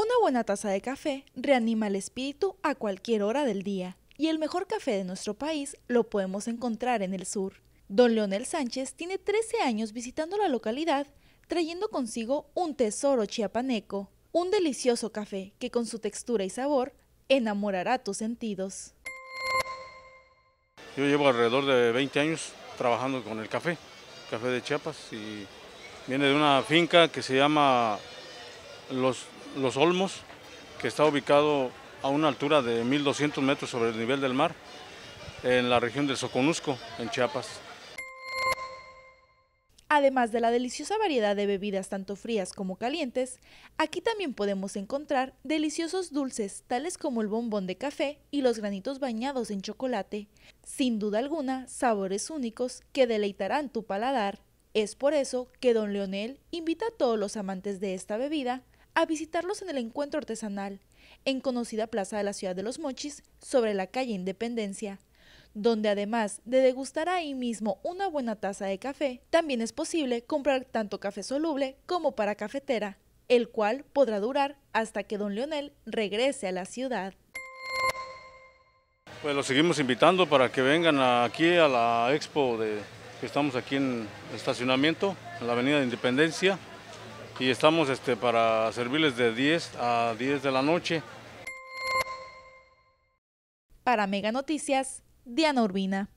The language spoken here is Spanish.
Una buena taza de café reanima el espíritu a cualquier hora del día y el mejor café de nuestro país lo podemos encontrar en el sur. Don Leonel Sánchez tiene 13 años visitando la localidad trayendo consigo un tesoro chiapaneco, un delicioso café que con su textura y sabor enamorará tus sentidos. Yo llevo alrededor de 20 años trabajando con el café, café de Chiapas y viene de una finca que se llama los, Olmos, que está ubicado a una altura de 1.200 metros sobre el nivel del mar, en la región del Soconusco, en Chiapas. Además de la deliciosa variedad de bebidas tanto frías como calientes, aquí también podemos encontrar deliciosos dulces tales como el bombón de café y los granitos bañados en chocolate. Sin duda alguna, sabores únicos que deleitarán tu paladar. Es por eso que don Leonel invita a todos los amantes de esta bebida a visitarlos en el encuentro artesanal, en conocida plaza de la ciudad de Los Mochis, sobre la calle Independencia, donde además de degustar ahí mismo una buena taza de café, también es posible comprar tanto café soluble como para cafetera, el cual podrá durar hasta que don Leonel regrese a la ciudad. Pues los seguimos invitando para que vengan aquí a la expo de, que estamos aquí en estacionamiento, en la avenida de Independencia y estamos este, para servirles de 10 a 10 de la noche. Para Mega Noticias, Diana Urbina.